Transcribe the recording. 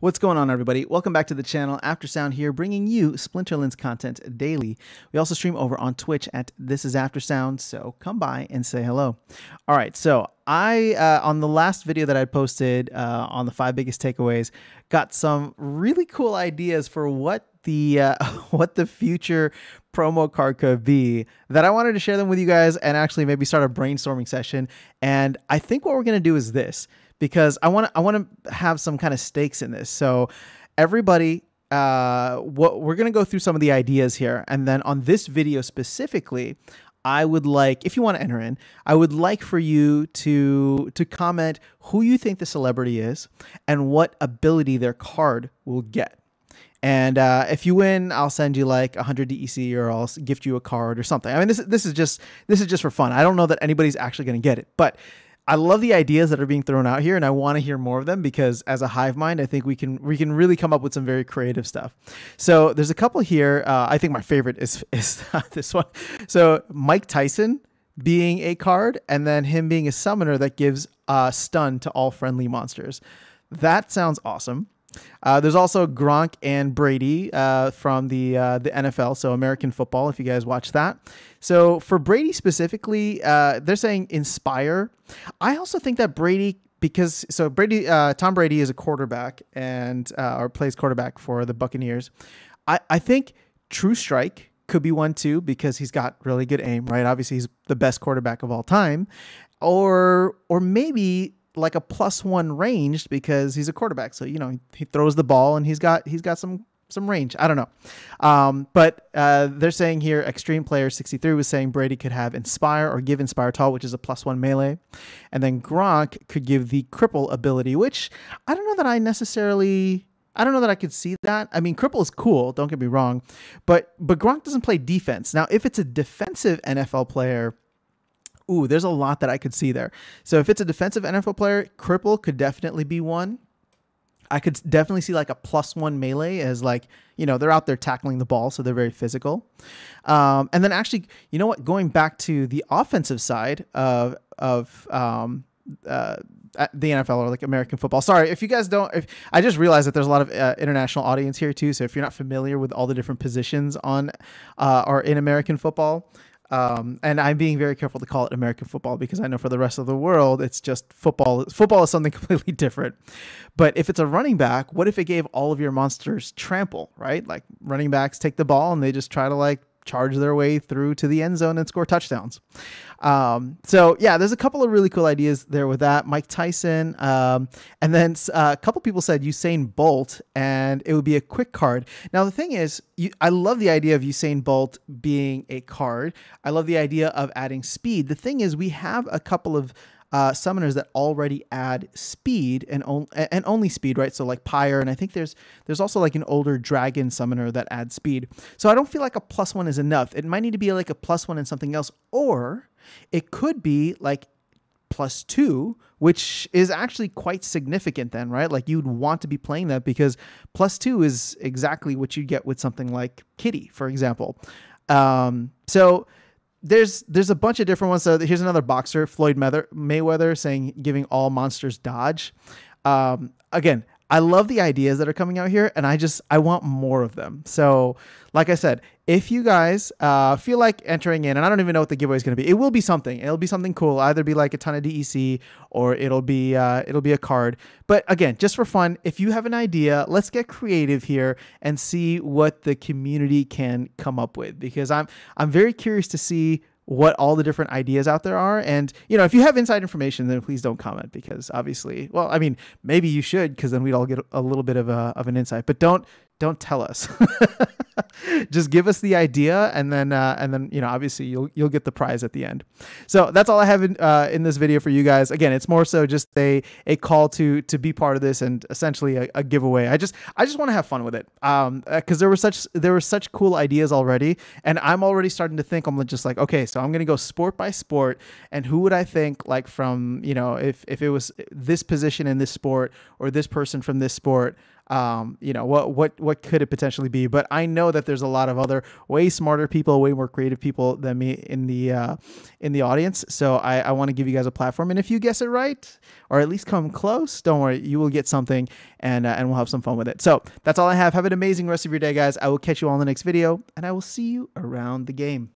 What's going on, everybody? Welcome back to the channel. Aftersound here, bringing you Splinterlands content daily. We also stream over on Twitch at This Is Aftersound, so come by and say hello. All right, so I uh, on the last video that I posted uh, on the five biggest takeaways, got some really cool ideas for what the uh, what the future promo card could be that I wanted to share them with you guys and actually maybe start a brainstorming session. And I think what we're gonna do is this because I want to I want to have some kind of stakes in this. So everybody uh, what we're going to go through some of the ideas here and then on this video specifically I would like, if you want to enter in, I would like for you to to comment who you think the celebrity is and what ability their card will get. And uh, if you win, I'll send you like 100 DEC, or I'll gift you a card or something. I mean, this this is just this is just for fun. I don't know that anybody's actually going to get it, but I love the ideas that are being thrown out here, and I want to hear more of them because as a hive mind, I think we can we can really come up with some very creative stuff. So there's a couple here. Uh, I think my favorite is is this one. So Mike Tyson being a card, and then him being a summoner that gives a stun to all friendly monsters. That sounds awesome. Uh, there's also Gronk and Brady uh, from the uh, the NFL, so American football. If you guys watch that, so for Brady specifically, uh, they're saying inspire. I also think that Brady because so Brady uh, Tom Brady is a quarterback and uh, or plays quarterback for the Buccaneers. I I think True Strike could be one too because he's got really good aim, right? Obviously, he's the best quarterback of all time, or or maybe like a plus one ranged because he's a quarterback. So you know he, throws the ball and he's got he's got some some range. I don't know, um, but uh, they're saying here extreme player sixty three was saying Brady could have inspire or give inspire tall, which is a plus one melee, and then Gronk could give the cripple ability, which I don't know that I necessarily. I don't know that I could see that. I mean, cripple is cool. Don't get me wrong, but but Gronk doesn't play defense. Now, if it's a defensive NFL player, ooh, there's a lot that I could see there. So if it's a defensive NFL player, cripple could definitely be one. I could definitely see like a plus one melee as like you know they're out there tackling the ball, so they're very physical. Um, and then actually, you know what? Going back to the offensive side of of um, uh, the NFL or like American football. Sorry, if you guys don't, if, I just realized that there's a lot of uh, international audience here too. So if you're not familiar with all the different positions on uh, or in American football, um, and I'm being very careful to call it American football because I know for the rest of the world, it's just football. Football is something completely different. But if it's a running back, what if it gave all of your monsters trample, right? Like running backs take the ball and they just try to like charge their way through to the end zone and score touchdowns. Um, so yeah, there's a couple of really cool ideas there with that. Mike Tyson, um, and then uh, a couple people said Usain Bolt, and it would be a quick card. Now the thing is, you, I love the idea of Usain Bolt being a card. I love the idea of adding speed. The thing is, we have a couple of uh, summoners that already add speed and, and only speed, right? So like Pyre, and I think there's there's also like an older dragon summoner that adds speed. So I don't feel like a plus one is enough. It might need to be like a plus one and something else, or it could be like plus two, which is actually quite significant then, right? Like you'd want to be playing that because plus two is exactly what you'd get with something like Kitty, for example. Um, so there's there's a bunch of different ones. So here's another boxer, Floyd Mayweather, saying giving all monsters dodge. Um, again, I love the ideas that are coming out here, and I just I want more of them. So, like I said, if you guys uh, feel like entering in, and I don't even know what the giveaway is going to be, it will be something. It'll be something cool. Either be like a ton of DEC, or it'll be uh, it'll be a card. But again, just for fun, if you have an idea, let's get creative here and see what the community can come up with. Because I'm I'm very curious to see what all the different ideas out there are. And, you know, if you have inside information, then please don't comment because obviously, well, I mean, maybe you should because then we'd all get a little bit of, a, of an insight, but don't don't tell us. Just give us the idea, and then uh, and then you know obviously you'll you'll get the prize at the end. So that's all I have in, uh, in this video for you guys. Again, it's more so just a a call to to be part of this and essentially a, a giveaway. I just I just want to have fun with it um because uh, there were such there were such cool ideas already, and I'm already starting to think I'm just like okay, so I'm gonna go sport by sport, and who would I think like from you know if if it was this position in this sport or this person from this sport um, you know what what what could it potentially be but i know that there's a lot of other way smarter people way more creative people than me in the uh, in the audience so i, I want to give you guys a platform and if you guess it right or at least come close don't worry you will get something and uh, and we'll have some fun with it so that's all i have have an amazing rest of your day guys i will catch you all in the next video and i will see you around the game